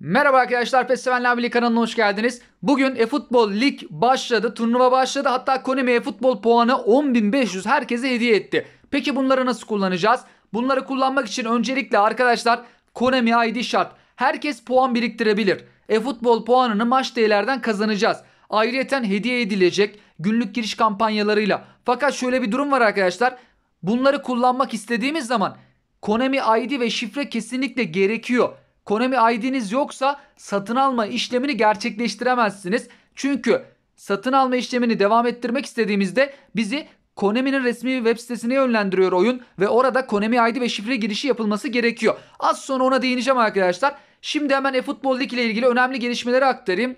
Merhaba arkadaşlar PES Sevenler kanalına hoş geldiniz. Bugün eFootball futbol lig başladı, turnuva başladı. Hatta Konami eFootball puanı 10.500 herkese hediye etti. Peki bunları nasıl kullanacağız? Bunları kullanmak için öncelikle arkadaşlar Konami ID şart. Herkes puan biriktirebilir. eFootball puanını maç değerlerden kazanacağız. Ayrıyeten hediye edilecek günlük giriş kampanyalarıyla. Fakat şöyle bir durum var arkadaşlar. Bunları kullanmak istediğimiz zaman Konami ID ve şifre kesinlikle gerekiyor. Konami ID'niz yoksa satın alma işlemini gerçekleştiremezsiniz. Çünkü satın alma işlemini devam ettirmek istediğimizde bizi Konami'nin resmi web sitesine yönlendiriyor oyun ve orada Konami ID ve şifre girişi yapılması gerekiyor. Az sonra ona değineceğim arkadaşlar. Şimdi hemen eFootball League ile ilgili önemli gelişmeleri aktarayım.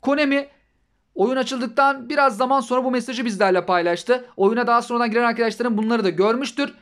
Konami oyun açıldıktan biraz zaman sonra bu mesajı bizlerle paylaştı. Oyuna daha sonradan giren arkadaşların bunları da görmüştür.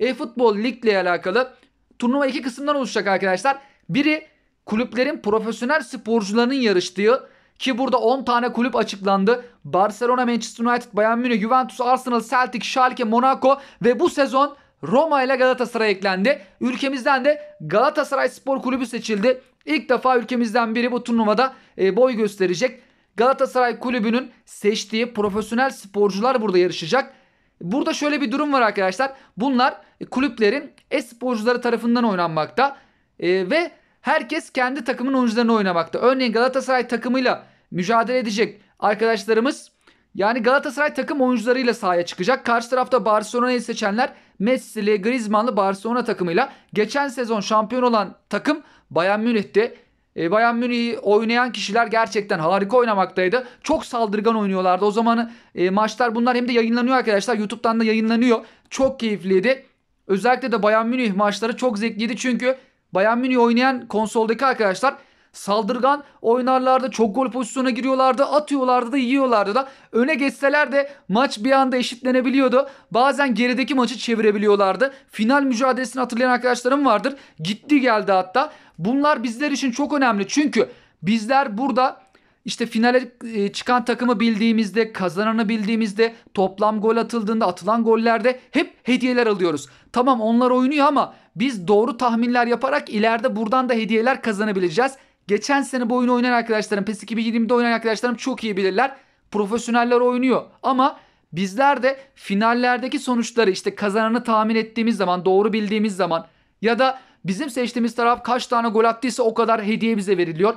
eFootball League ile alakalı turnuva iki kısımdan oluşacak arkadaşlar. Biri kulüplerin profesyonel sporcularının yarıştığı ki burada 10 tane kulüp açıklandı. Barcelona, Manchester United, Bayern Münih, Juventus, Arsenal, Celtic, Schalke, Monaco ve bu sezon Roma ile Galatasaray eklendi. Ülkemizden de Galatasaray Spor Kulübü seçildi. İlk defa ülkemizden biri bu turnuvada e, boy gösterecek. Galatasaray Kulübü'nün seçtiği profesyonel sporcular burada yarışacak. Burada şöyle bir durum var arkadaşlar. Bunlar kulüplerin e-sporcuları tarafından oynanmakta. E, ve herkes kendi takımın oyuncularını oynamakta. Örneğin Galatasaray takımıyla mücadele edecek arkadaşlarımız yani Galatasaray takım oyuncularıyla sahaya çıkacak. Karşı tarafta Barcelona'yı seçenler Messi'li, Griezmann'lı Barcelona takımıyla geçen sezon şampiyon olan takım Bayern Münih'ti. E, Bayern Münih'i oynayan kişiler gerçekten harika oynamaktaydı. Çok saldırgan oynuyorlardı. O zaman e, maçlar bunlar hem de yayınlanıyor arkadaşlar. YouTube'dan da yayınlanıyor. Çok keyifliydi. Özellikle de Bayern Münih maçları çok zevkliydi çünkü Bayern Münih oynayan konsoldaki arkadaşlar saldırgan oynarlardı. Çok gol pozisyona giriyorlardı. Atıyorlardı da yiyorlardı da. Öne geçseler de maç bir anda eşitlenebiliyordu. Bazen gerideki maçı çevirebiliyorlardı. Final mücadelesini hatırlayan arkadaşlarım vardır. Gitti geldi hatta. Bunlar bizler için çok önemli. Çünkü bizler burada işte finale e, çıkan takımı bildiğimizde, kazananı bildiğimizde, toplam gol atıldığında, atılan gollerde hep hediyeler alıyoruz. Tamam onlar oynuyor ama biz doğru tahminler yaparak ileride buradan da hediyeler kazanabileceğiz. Geçen sene bu oyunu oynayan arkadaşlarım, PES 2020'de oynayan arkadaşlarım çok iyi bilirler. Profesyoneller oynuyor ama bizler de finallerdeki sonuçları işte kazananı tahmin ettiğimiz zaman, doğru bildiğimiz zaman ya da bizim seçtiğimiz taraf kaç tane gol attıysa o kadar hediye bize veriliyor.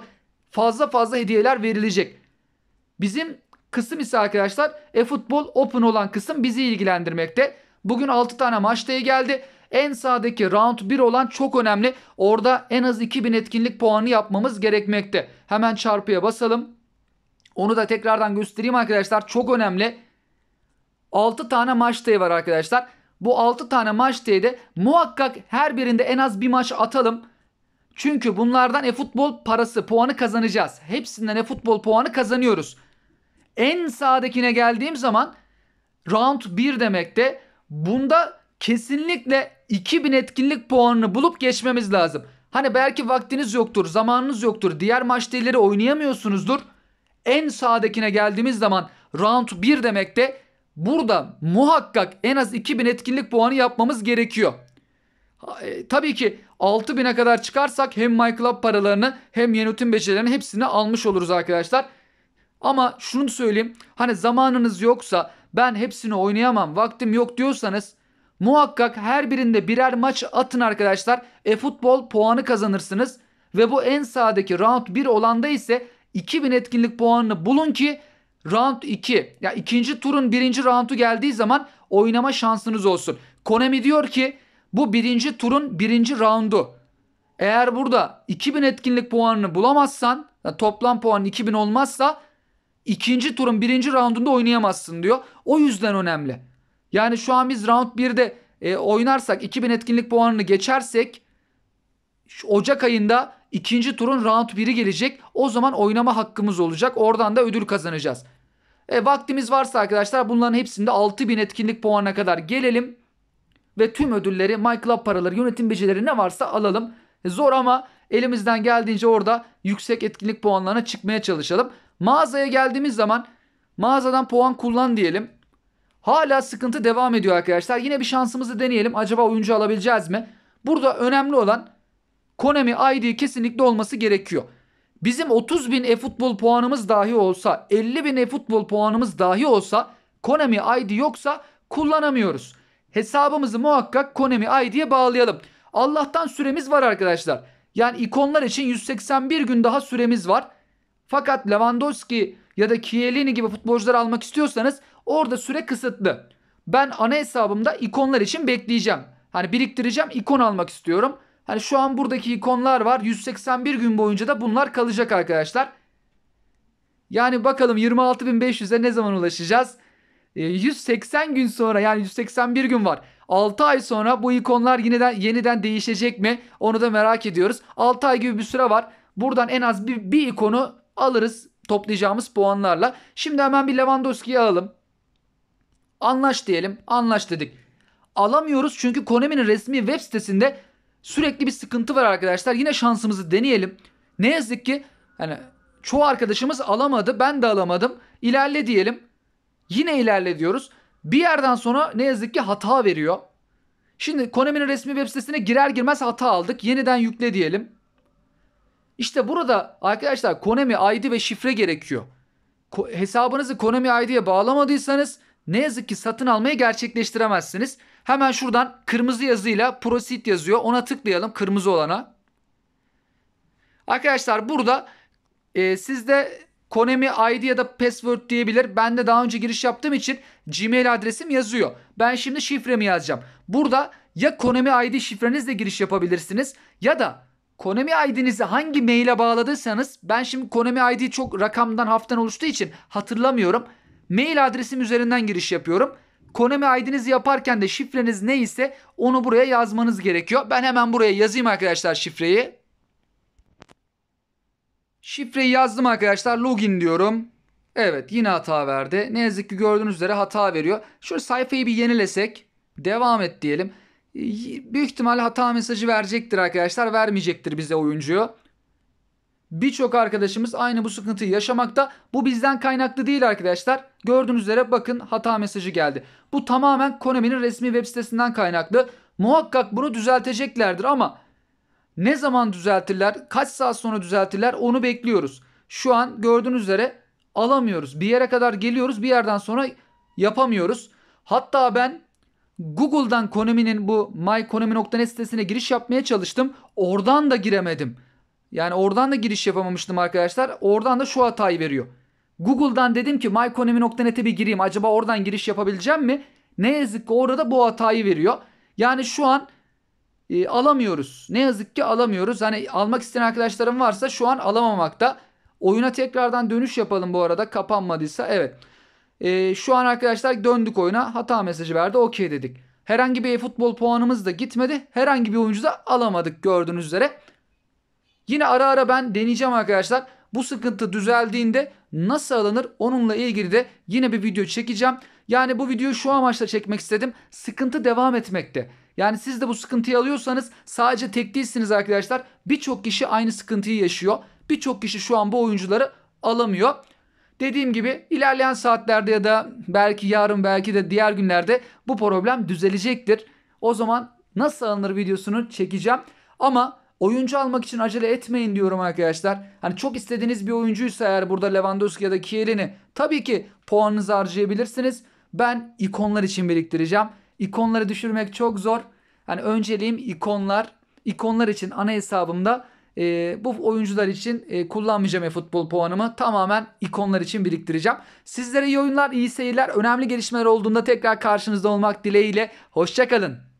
Fazla fazla hediyeler verilecek. Bizim kısım ise arkadaşlar e-futbol open olan kısım bizi ilgilendirmekte. Bugün 6 tane maç diye geldi. En sağdaki round 1 olan çok önemli. Orada en az 2000 etkinlik puanı yapmamız gerekmekte. Hemen çarpıya basalım. Onu da tekrardan göstereyim arkadaşlar. Çok önemli. 6 tane maç day var arkadaşlar. Bu 6 tane maç day'de muhakkak her birinde en az bir maç atalım. Çünkü bunlardan e-futbol parası puanı kazanacağız. Hepsinden e-futbol puanı kazanıyoruz. En sağdakine geldiğim zaman round 1 demekte. Bunda kesinlikle 2000 etkinlik puanını bulup geçmemiz lazım. Hani belki vaktiniz yoktur, zamanınız yoktur, diğer maçteleri oynayamıyorsunuzdur. En sağdakine geldiğimiz zaman round 1 demek de burada muhakkak en az 2000 etkinlik puanı yapmamız gerekiyor. E, tabii ki 6000'e kadar çıkarsak hem MyClub paralarını hem yönetim becerilerini hepsini almış oluruz arkadaşlar. Ama şunu söyleyeyim hani zamanınız yoksa ben hepsini oynayamam vaktim yok diyorsanız Muhakkak her birinde birer maç atın arkadaşlar. E-futbol puanı kazanırsınız. Ve bu en sağdaki round 1 olanda ise 2000 etkinlik puanını bulun ki round 2 ya ikinci turun birinci roundu geldiği zaman oynama şansınız olsun. Konami diyor ki bu birinci turun birinci roundu. Eğer burada 2000 etkinlik puanını bulamazsan toplam puan 2000 olmazsa ikinci turun birinci roundunda oynayamazsın diyor. O yüzden önemli. Yani şu an biz round 1'de e, oynarsak 2000 etkinlik puanını geçersek Ocak ayında ikinci turun round 1'i gelecek. O zaman oynama hakkımız olacak. Oradan da ödül kazanacağız. E, vaktimiz varsa arkadaşlar bunların hepsinde 6000 etkinlik puanına kadar gelelim. Ve tüm ödülleri, My Club paraları, yönetim becerileri ne varsa alalım. E, zor ama elimizden geldiğince orada yüksek etkinlik puanlarına çıkmaya çalışalım. Mağazaya geldiğimiz zaman mağazadan puan kullan diyelim. Hala sıkıntı devam ediyor arkadaşlar. Yine bir şansımızı deneyelim. Acaba oyuncu alabileceğiz mi? Burada önemli olan Konami ID kesinlikle olması gerekiyor. Bizim 30 bin e-futbol puanımız dahi olsa 50 bin e-futbol puanımız dahi olsa Konami ID yoksa kullanamıyoruz. Hesabımızı muhakkak Konami ID'ye bağlayalım. Allah'tan süremiz var arkadaşlar. Yani ikonlar için 181 gün daha süremiz var. Fakat Lewandowski ya da Kielini gibi futbolcuları almak istiyorsanız orada süre kısıtlı. Ben ana hesabımda ikonlar için bekleyeceğim. Hani biriktireceğim ikon almak istiyorum. Hani şu an buradaki ikonlar var. 181 gün boyunca da bunlar kalacak arkadaşlar. Yani bakalım 26.500'e ne zaman ulaşacağız? 180 ee, gün sonra yani 181 gün var. 6 ay sonra bu ikonlar yeniden yeniden değişecek mi? Onu da merak ediyoruz. 6 ay gibi bir süre var. Buradan en az bir, bir ikonu alırız toplayacağımız puanlarla. Şimdi hemen bir Lewandowski'yi alalım. Anlaş diyelim. Anlaş dedik. Alamıyoruz çünkü Konami'nin resmi web sitesinde sürekli bir sıkıntı var arkadaşlar. Yine şansımızı deneyelim. Ne yazık ki yani çoğu arkadaşımız alamadı. Ben de alamadım. İlerle diyelim. Yine ilerle diyoruz. Bir yerden sonra ne yazık ki hata veriyor. Şimdi Konami'nin resmi web sitesine girer girmez hata aldık. Yeniden yükle diyelim. İşte burada arkadaşlar Konami ID ve şifre gerekiyor. Ko- hesabınızı Konami ID'ye bağlamadıysanız ne yazık ki satın almayı gerçekleştiremezsiniz. Hemen şuradan kırmızı yazıyla Proceed yazıyor. Ona tıklayalım kırmızı olana. Arkadaşlar burada e, sizde Konemi ID ya da password diyebilir. Ben de daha önce giriş yaptığım için Gmail adresim yazıyor. Ben şimdi şifremi yazacağım. Burada ya Konemi ID şifrenizle giriş yapabilirsiniz ya da Konami ID'nizi hangi maile bağladıysanız ben şimdi Konami ID çok rakamdan haftan oluştuğu için hatırlamıyorum. Mail adresim üzerinden giriş yapıyorum. Konami ID'nizi yaparken de şifreniz neyse onu buraya yazmanız gerekiyor. Ben hemen buraya yazayım arkadaşlar şifreyi. Şifreyi yazdım arkadaşlar. Login diyorum. Evet yine hata verdi. Ne yazık ki gördüğünüz üzere hata veriyor. Şöyle sayfayı bir yenilesek. Devam et diyelim. Ee, büyük ihtimalle hata mesajı verecektir arkadaşlar. Vermeyecektir bize oyuncuyu. Birçok arkadaşımız aynı bu sıkıntıyı yaşamakta. Bu bizden kaynaklı değil arkadaşlar. Gördüğünüz üzere bakın hata mesajı geldi. Bu tamamen Konami'nin resmi web sitesinden kaynaklı. Muhakkak bunu düzelteceklerdir ama ne zaman düzeltirler, kaç saat sonra düzeltirler onu bekliyoruz. Şu an gördüğünüz üzere alamıyoruz. Bir yere kadar geliyoruz bir yerden sonra yapamıyoruz. Hatta ben Google'dan Konami'nin bu mykonami.net sitesine giriş yapmaya çalıştım. Oradan da giremedim. Yani oradan da giriş yapamamıştım arkadaşlar. Oradan da şu hatayı veriyor. Google'dan dedim ki mykonami.net'e bir gireyim. Acaba oradan giriş yapabileceğim mi? Ne yazık ki orada bu hatayı veriyor. Yani şu an e, alamıyoruz. Ne yazık ki alamıyoruz. Hani almak isteyen arkadaşlarım varsa şu an alamamakta. Oyuna tekrardan dönüş yapalım bu arada kapanmadıysa. Evet. E, şu an arkadaşlar döndük oyuna. Hata mesajı verdi. Okey dedik. Herhangi bir futbol puanımız da gitmedi. Herhangi bir oyuncu da alamadık gördüğünüz üzere. Yine ara ara ben deneyeceğim arkadaşlar. Bu sıkıntı düzeldiğinde nasıl alınır onunla ilgili de yine bir video çekeceğim. Yani bu videoyu şu amaçla çekmek istedim. Sıkıntı devam etmekte. Yani siz de bu sıkıntıyı alıyorsanız sadece tek değilsiniz arkadaşlar. Birçok kişi aynı sıkıntıyı yaşıyor. Birçok kişi şu an bu oyuncuları alamıyor. Dediğim gibi ilerleyen saatlerde ya da belki yarın belki de diğer günlerde bu problem düzelecektir. O zaman nasıl alınır videosunu çekeceğim. Ama oyuncu almak için acele etmeyin diyorum arkadaşlar. Hani çok istediğiniz bir oyuncuysa eğer burada Lewandowski ya da Kiel'ini tabii ki puanınızı harcayabilirsiniz. Ben ikonlar için biriktireceğim. İkonları düşürmek çok zor. Hani önceliğim ikonlar. İkonlar için ana hesabımda e, bu oyuncular için e, kullanmayacağım futbol puanımı. Tamamen ikonlar için biriktireceğim. Sizlere iyi oyunlar, iyi seyirler. Önemli gelişmeler olduğunda tekrar karşınızda olmak dileğiyle. Hoşçakalın.